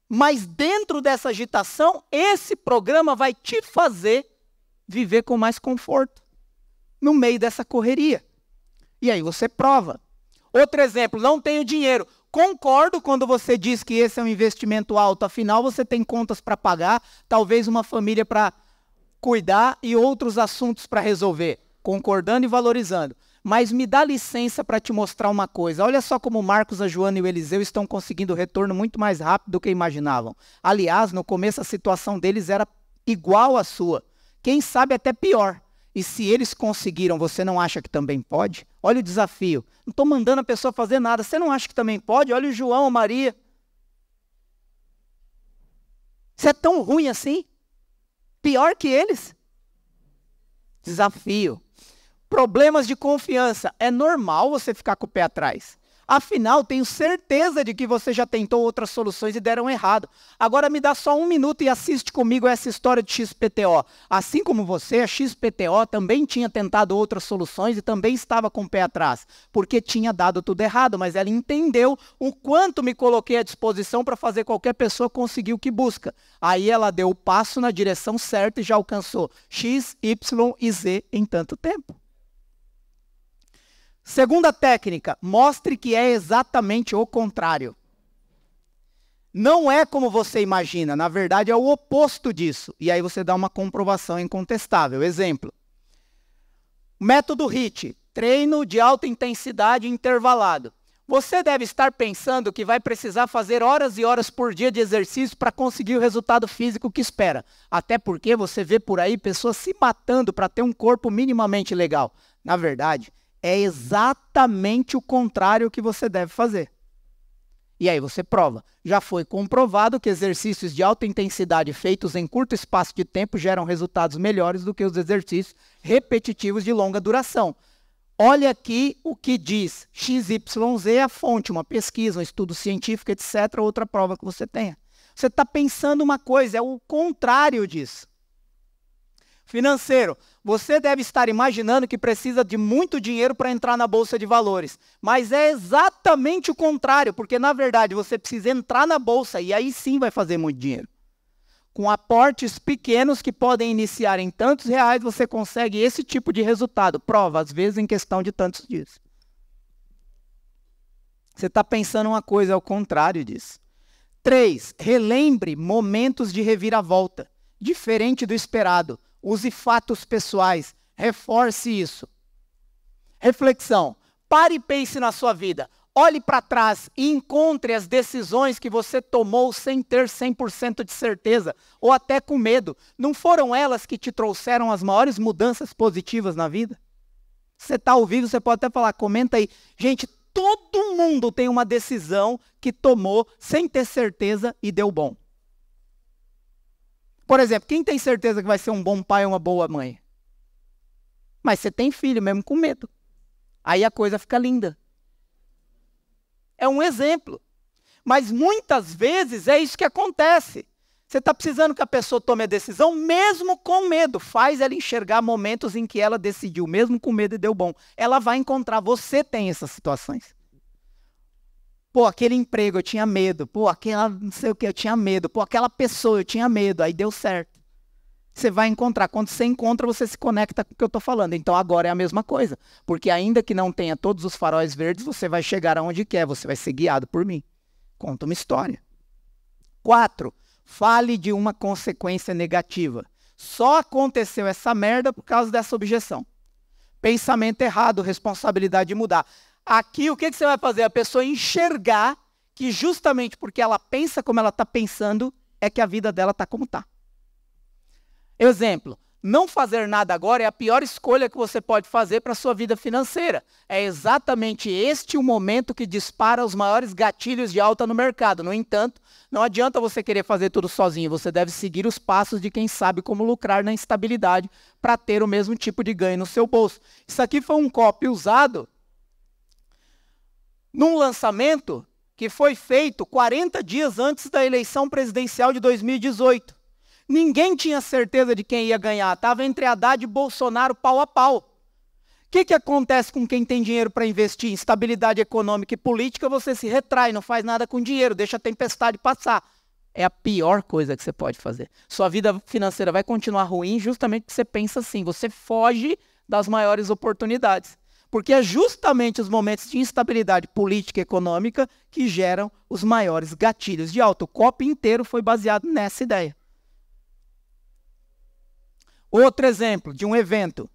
Mas dentro dessa agitação, esse programa vai te fazer viver com mais conforto no meio dessa correria. E aí você prova. Outro exemplo, não tenho dinheiro. Concordo quando você diz que esse é um investimento alto, afinal você tem contas para pagar, talvez uma família para cuidar e outros assuntos para resolver. Concordando e valorizando mas me dá licença para te mostrar uma coisa. Olha só como Marcos, a Joana e o Eliseu estão conseguindo retorno muito mais rápido do que imaginavam. Aliás, no começo a situação deles era igual à sua. Quem sabe até pior. E se eles conseguiram, você não acha que também pode? Olha o desafio. Não estou mandando a pessoa fazer nada. Você não acha que também pode? Olha o João, a Maria. Você é tão ruim assim? Pior que eles? Desafio problemas de confiança. É normal você ficar com o pé atrás. Afinal, tenho certeza de que você já tentou outras soluções e deram errado. Agora me dá só um minuto e assiste comigo essa história de XPTO. Assim como você, a XPTO também tinha tentado outras soluções e também estava com o pé atrás, porque tinha dado tudo errado, mas ela entendeu o quanto me coloquei à disposição para fazer qualquer pessoa conseguir o que busca. Aí ela deu o passo na direção certa e já alcançou X, Y e Z em tanto tempo. Segunda técnica, mostre que é exatamente o contrário. Não é como você imagina, na verdade é o oposto disso. E aí você dá uma comprovação incontestável. Exemplo: método HIT, treino de alta intensidade intervalado. Você deve estar pensando que vai precisar fazer horas e horas por dia de exercício para conseguir o resultado físico que espera. Até porque você vê por aí pessoas se matando para ter um corpo minimamente legal. Na verdade, é exatamente o contrário que você deve fazer. E aí você prova. Já foi comprovado que exercícios de alta intensidade feitos em curto espaço de tempo geram resultados melhores do que os exercícios repetitivos de longa duração. Olha aqui o que diz XYZ, a fonte, uma pesquisa, um estudo científico, etc., outra prova que você tenha. Você está pensando uma coisa, é o contrário disso. Financeiro. Você deve estar imaginando que precisa de muito dinheiro para entrar na bolsa de valores, mas é exatamente o contrário, porque na verdade você precisa entrar na bolsa e aí sim vai fazer muito dinheiro. Com aportes pequenos que podem iniciar em tantos reais, você consegue esse tipo de resultado. Prova, às vezes em questão de tantos dias. Você está pensando uma coisa ao contrário disso. 3. Relembre momentos de reviravolta, diferente do esperado. Use fatos pessoais. Reforce isso. Reflexão. Pare e pense na sua vida. Olhe para trás e encontre as decisões que você tomou sem ter 100% de certeza ou até com medo. Não foram elas que te trouxeram as maiores mudanças positivas na vida? Você está ao vivo, você pode até falar, comenta aí. Gente, todo mundo tem uma decisão que tomou sem ter certeza e deu bom. Por exemplo, quem tem certeza que vai ser um bom pai ou uma boa mãe? Mas você tem filho mesmo com medo. Aí a coisa fica linda. É um exemplo. Mas muitas vezes é isso que acontece. Você está precisando que a pessoa tome a decisão, mesmo com medo. Faz ela enxergar momentos em que ela decidiu, mesmo com medo e deu bom. Ela vai encontrar. Você tem essas situações. Pô, aquele emprego eu tinha medo. Pô, aquela não sei o que eu tinha medo. Pô, aquela pessoa eu tinha medo. Aí deu certo. Você vai encontrar. Quando você encontra, você se conecta com o que eu estou falando. Então agora é a mesma coisa. Porque ainda que não tenha todos os faróis verdes, você vai chegar aonde quer. Você vai ser guiado por mim. Conta uma história. Quatro, fale de uma consequência negativa. Só aconteceu essa merda por causa dessa objeção pensamento errado, responsabilidade de mudar. Aqui, o que, que você vai fazer? A pessoa enxergar que justamente porque ela pensa como ela está pensando, é que a vida dela está como está. Exemplo, não fazer nada agora é a pior escolha que você pode fazer para a sua vida financeira. É exatamente este o momento que dispara os maiores gatilhos de alta no mercado. No entanto, não adianta você querer fazer tudo sozinho. Você deve seguir os passos de quem sabe como lucrar na instabilidade para ter o mesmo tipo de ganho no seu bolso. Isso aqui foi um copy usado num lançamento que foi feito 40 dias antes da eleição presidencial de 2018. Ninguém tinha certeza de quem ia ganhar, estava entre Haddad e Bolsonaro pau a pau. O que, que acontece com quem tem dinheiro para investir em estabilidade econômica e política? Você se retrai, não faz nada com dinheiro, deixa a tempestade passar. É a pior coisa que você pode fazer. Sua vida financeira vai continuar ruim justamente porque você pensa assim, você foge das maiores oportunidades. Porque é justamente os momentos de instabilidade política e econômica que geram os maiores gatilhos de alta. O COP inteiro foi baseado nessa ideia. Outro exemplo de um evento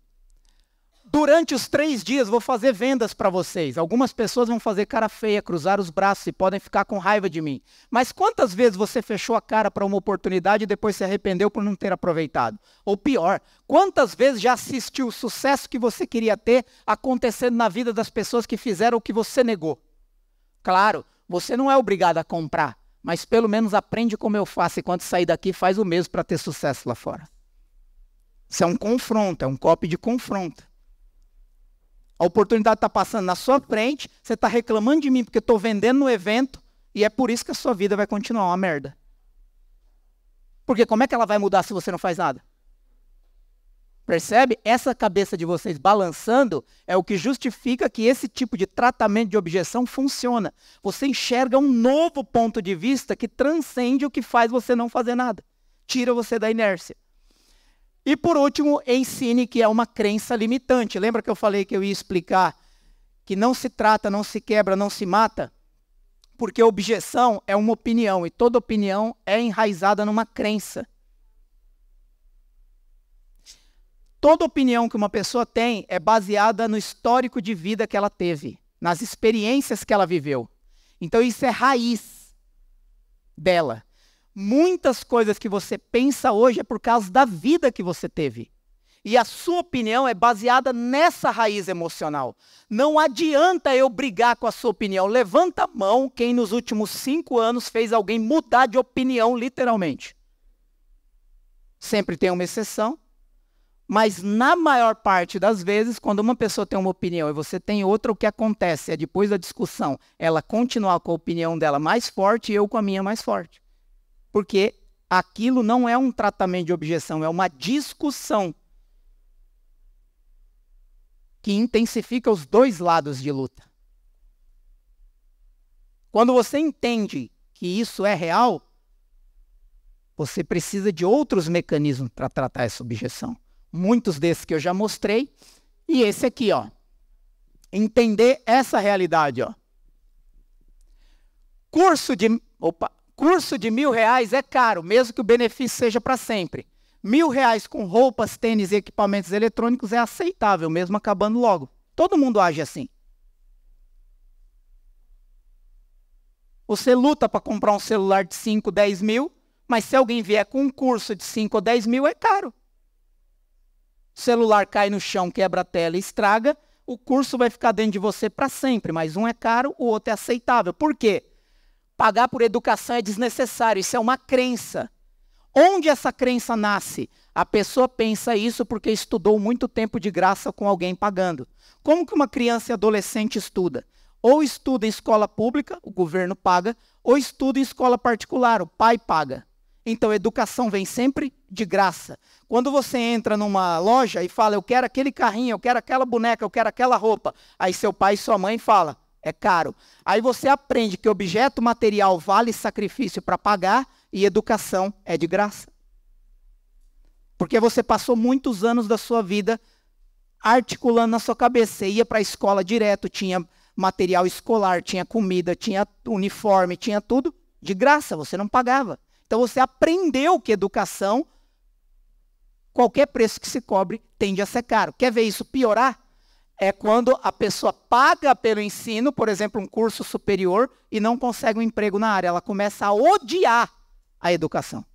Durante os três dias vou fazer vendas para vocês. Algumas pessoas vão fazer cara feia, cruzar os braços e podem ficar com raiva de mim. Mas quantas vezes você fechou a cara para uma oportunidade e depois se arrependeu por não ter aproveitado? Ou pior, quantas vezes já assistiu o sucesso que você queria ter acontecendo na vida das pessoas que fizeram o que você negou? Claro, você não é obrigado a comprar, mas pelo menos aprende como eu faço e quando sair daqui faz o mesmo para ter sucesso lá fora. Isso é um confronto, é um copo de confronto. A oportunidade está passando na sua frente, você está reclamando de mim porque eu estou vendendo no evento e é por isso que a sua vida vai continuar uma merda. Porque como é que ela vai mudar se você não faz nada? Percebe? Essa cabeça de vocês balançando é o que justifica que esse tipo de tratamento de objeção funciona. Você enxerga um novo ponto de vista que transcende o que faz você não fazer nada. Tira você da inércia. E por último, ensine que é uma crença limitante. Lembra que eu falei que eu ia explicar que não se trata, não se quebra, não se mata? Porque objeção é uma opinião e toda opinião é enraizada numa crença. Toda opinião que uma pessoa tem é baseada no histórico de vida que ela teve, nas experiências que ela viveu. Então isso é raiz dela. Muitas coisas que você pensa hoje é por causa da vida que você teve. E a sua opinião é baseada nessa raiz emocional. Não adianta eu brigar com a sua opinião. Levanta a mão quem nos últimos cinco anos fez alguém mudar de opinião, literalmente. Sempre tem uma exceção. Mas na maior parte das vezes, quando uma pessoa tem uma opinião e você tem outra, o que acontece é depois da discussão, ela continuar com a opinião dela mais forte e eu com a minha mais forte porque aquilo não é um tratamento de objeção, é uma discussão que intensifica os dois lados de luta. Quando você entende que isso é real, você precisa de outros mecanismos para tratar essa objeção. Muitos desses que eu já mostrei. E esse aqui, ó. Entender essa realidade, ó. Curso de. Opa! curso de mil reais é caro, mesmo que o benefício seja para sempre. Mil reais com roupas, tênis e equipamentos eletrônicos é aceitável, mesmo acabando logo. Todo mundo age assim. Você luta para comprar um celular de 5, 10 mil, mas se alguém vier com um curso de 5 ou 10 mil, é caro. O celular cai no chão, quebra a tela e estraga, o curso vai ficar dentro de você para sempre, mas um é caro, o outro é aceitável. Por quê? Pagar por educação é desnecessário, isso é uma crença. Onde essa crença nasce? A pessoa pensa isso porque estudou muito tempo de graça com alguém pagando. Como que uma criança e adolescente estuda? Ou estuda em escola pública, o governo paga, ou estuda em escola particular, o pai paga. Então, educação vem sempre de graça. Quando você entra numa loja e fala, eu quero aquele carrinho, eu quero aquela boneca, eu quero aquela roupa, aí seu pai e sua mãe falam, é caro. Aí você aprende que objeto material vale sacrifício para pagar e educação é de graça. Porque você passou muitos anos da sua vida articulando na sua cabeça. Você ia para a escola direto, tinha material escolar, tinha comida, tinha uniforme, tinha tudo de graça, você não pagava. Então você aprendeu que educação, qualquer preço que se cobre, tende a ser caro. Quer ver isso piorar? é quando a pessoa paga pelo ensino, por exemplo, um curso superior, e não consegue um emprego na área. Ela começa a odiar a educação.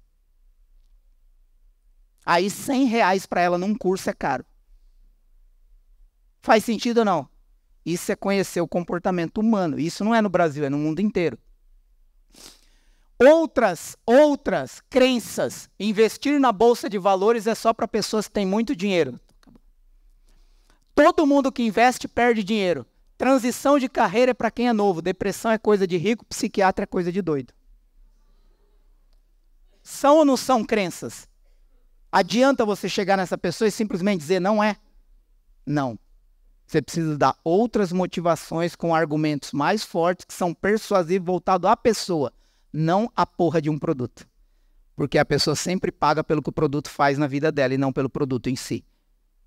Aí 100 reais para ela num curso é caro. Faz sentido ou não? Isso é conhecer o comportamento humano. Isso não é no Brasil, é no mundo inteiro. Outras, outras crenças. Investir na bolsa de valores é só para pessoas que têm muito dinheiro. Todo mundo que investe perde dinheiro. Transição de carreira é para quem é novo. Depressão é coisa de rico, psiquiatra é coisa de doido. São ou não são crenças? Adianta você chegar nessa pessoa e simplesmente dizer não é? Não. Você precisa dar outras motivações com argumentos mais fortes que são persuasivos voltados à pessoa, não à porra de um produto. Porque a pessoa sempre paga pelo que o produto faz na vida dela e não pelo produto em si.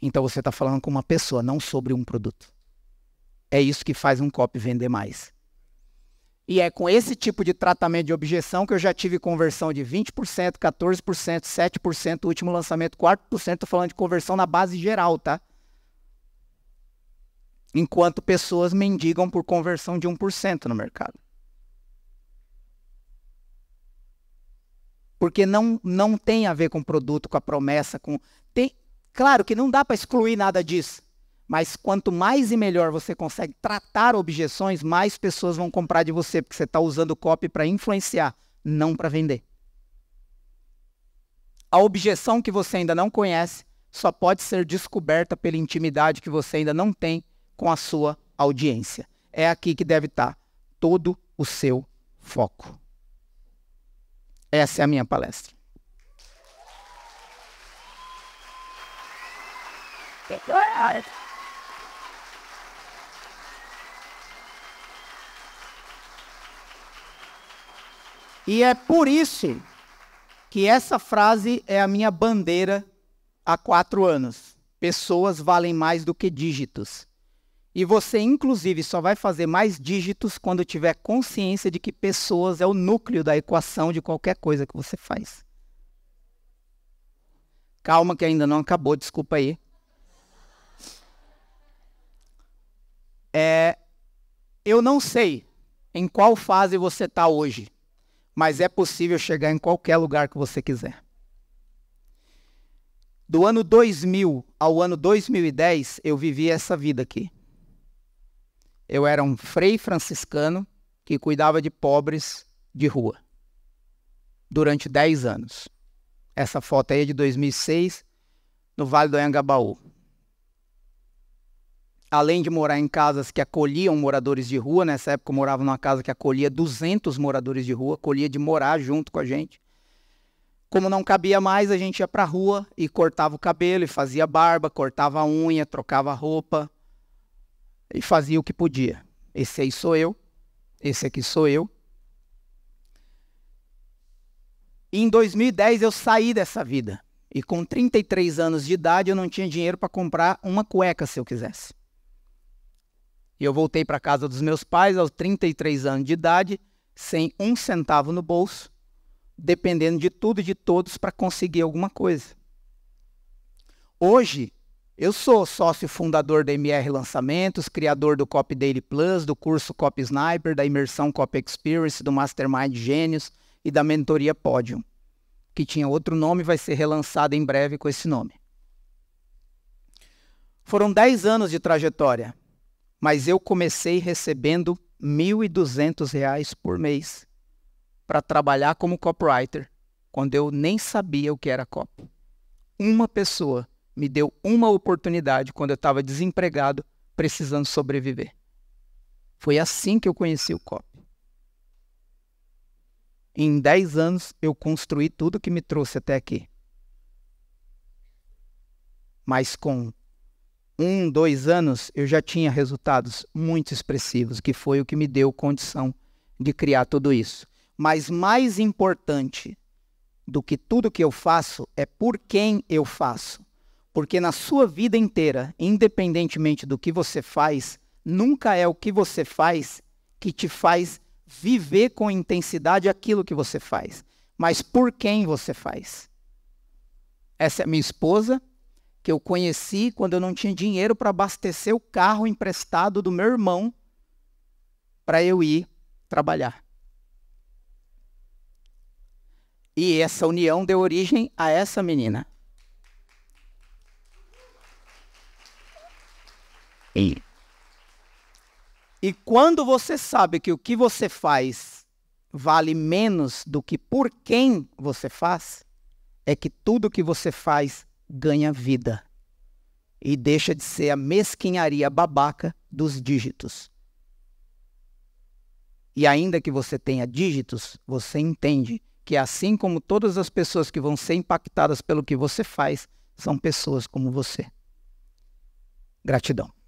Então você está falando com uma pessoa, não sobre um produto. É isso que faz um copy vender mais. E é com esse tipo de tratamento de objeção que eu já tive conversão de 20%, 14%, 7%, último lançamento 4%, estou falando de conversão na base geral, tá? Enquanto pessoas mendigam por conversão de 1% no mercado. Porque não, não tem a ver com produto, com a promessa, com. Tem, Claro que não dá para excluir nada disso, mas quanto mais e melhor você consegue tratar objeções, mais pessoas vão comprar de você, porque você está usando o copy para influenciar, não para vender. A objeção que você ainda não conhece só pode ser descoberta pela intimidade que você ainda não tem com a sua audiência. É aqui que deve estar tá todo o seu foco. Essa é a minha palestra. melhorar. E é por isso que essa frase é a minha bandeira há quatro anos. Pessoas valem mais do que dígitos. E você, inclusive, só vai fazer mais dígitos quando tiver consciência de que pessoas é o núcleo da equação de qualquer coisa que você faz. Calma que ainda não acabou, desculpa aí. É, eu não sei em qual fase você está hoje, mas é possível chegar em qualquer lugar que você quiser. Do ano 2000 ao ano 2010, eu vivi essa vida aqui. Eu era um frei franciscano que cuidava de pobres de rua durante 10 anos. Essa foto aí é de 2006, no Vale do Angabaú além de morar em casas que acolhiam moradores de rua, nessa época eu morava numa casa que acolhia 200 moradores de rua, acolhia de morar junto com a gente. Como não cabia mais, a gente ia pra rua e cortava o cabelo, e fazia barba, cortava a unha, trocava a roupa e fazia o que podia. Esse aí sou eu, esse aqui sou eu. E em 2010 eu saí dessa vida. E com 33 anos de idade eu não tinha dinheiro para comprar uma cueca se eu quisesse. E eu voltei para casa dos meus pais aos 33 anos de idade, sem um centavo no bolso, dependendo de tudo e de todos para conseguir alguma coisa. Hoje, eu sou sócio fundador da MR Lançamentos, criador do Copy Daily Plus, do curso Copy Sniper, da imersão Copy Experience, do Mastermind Gênios e da mentoria Podium, que tinha outro nome e vai ser relançada em breve com esse nome. Foram 10 anos de trajetória, mas eu comecei recebendo R$ 1.200 por mês para trabalhar como copywriter, quando eu nem sabia o que era copy. Uma pessoa me deu uma oportunidade quando eu estava desempregado, precisando sobreviver. Foi assim que eu conheci o copy. Em 10 anos, eu construí tudo que me trouxe até aqui. Mas com um, dois anos, eu já tinha resultados muito expressivos, que foi o que me deu condição de criar tudo isso. Mas mais importante do que tudo que eu faço é por quem eu faço. Porque na sua vida inteira, independentemente do que você faz, nunca é o que você faz que te faz viver com intensidade aquilo que você faz, mas por quem você faz. Essa é minha esposa, que eu conheci quando eu não tinha dinheiro para abastecer o carro emprestado do meu irmão para eu ir trabalhar. E essa união deu origem a essa menina. E, e quando você sabe que o que você faz vale menos do que por quem você faz, é que tudo que você faz ganha vida e deixa de ser a mesquinharia babaca dos dígitos. E ainda que você tenha dígitos, você entende que assim como todas as pessoas que vão ser impactadas pelo que você faz, são pessoas como você. Gratidão.